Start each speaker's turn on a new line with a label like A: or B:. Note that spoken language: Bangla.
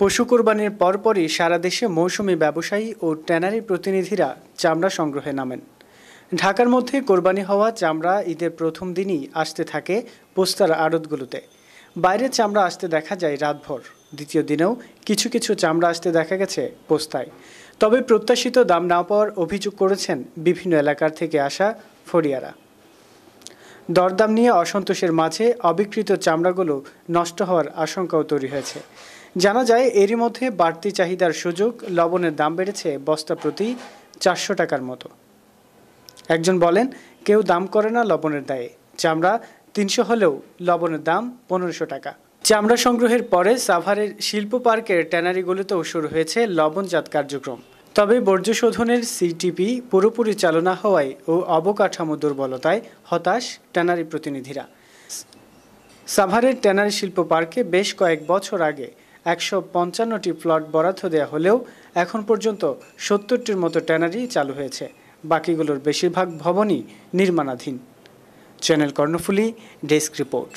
A: পশু কোরবানির পরপরই সারা দেশে মৌসুমি ব্যবসায়ী ও ট্যানারি প্রতিনিধিরা চামড়া সংগ্রহে নামেন ঢাকার মধ্যে কোরবানি হওয়া চামড়া ঈদের প্রথম দিনই আসতে থাকে পোস্তার আড়তগুলোতে বাইরে চামড়া আসতে দেখা যায় রাতভর দ্বিতীয় দিনেও কিছু কিছু চামড়া আসতে দেখা গেছে পোস্তায় তবে প্রত্যাশিত দাম না পাওয়ার অভিযোগ করেছেন বিভিন্ন এলাকার থেকে আসা ফরিয়ারা দরদাম নিয়ে অসন্তোষের মাঝে অবিকৃত চামড়াগুলো নষ্ট হওয়ার আশঙ্কাও তৈরি হয়েছে জানা যায় এরই মধ্যে বাড়তি চাহিদার সুযোগ লবণের দাম বেড়েছে বস্তা প্রতি চারশো টাকার মতো একজন বলেন কেউ দাম করে না লবণের দায়ে চামড়া তিনশো হলেও লবণের দাম পনেরোশো টাকা চামড়া সংগ্রহের পরে সাভারের শিল্প পার্কের ট্যানারিগুলোতেও শুরু হয়েছে লবণজাত কার্যক্রম তবে বর্জ্য শোধনের সিটিপি পুরোপুরি চালনা হওয়ায় ও অবকাঠামো দুর্বলতায় হতাশ ট্যানারি প্রতিনিধিরা সাভারের ট্যানারি শিল্প পার্কে বেশ কয়েক বছর আগে একশো পঞ্চান্নটি প্লট বরাদ্দ দেওয়া হলেও এখন পর্যন্ত সত্তরটির মতো ট্যানারি চালু হয়েছে বাকিগুলোর বেশিরভাগ ভবনই নির্মাণাধীন চ্যানেল কর্ণফুলি ডেস্ক রিপোর্ট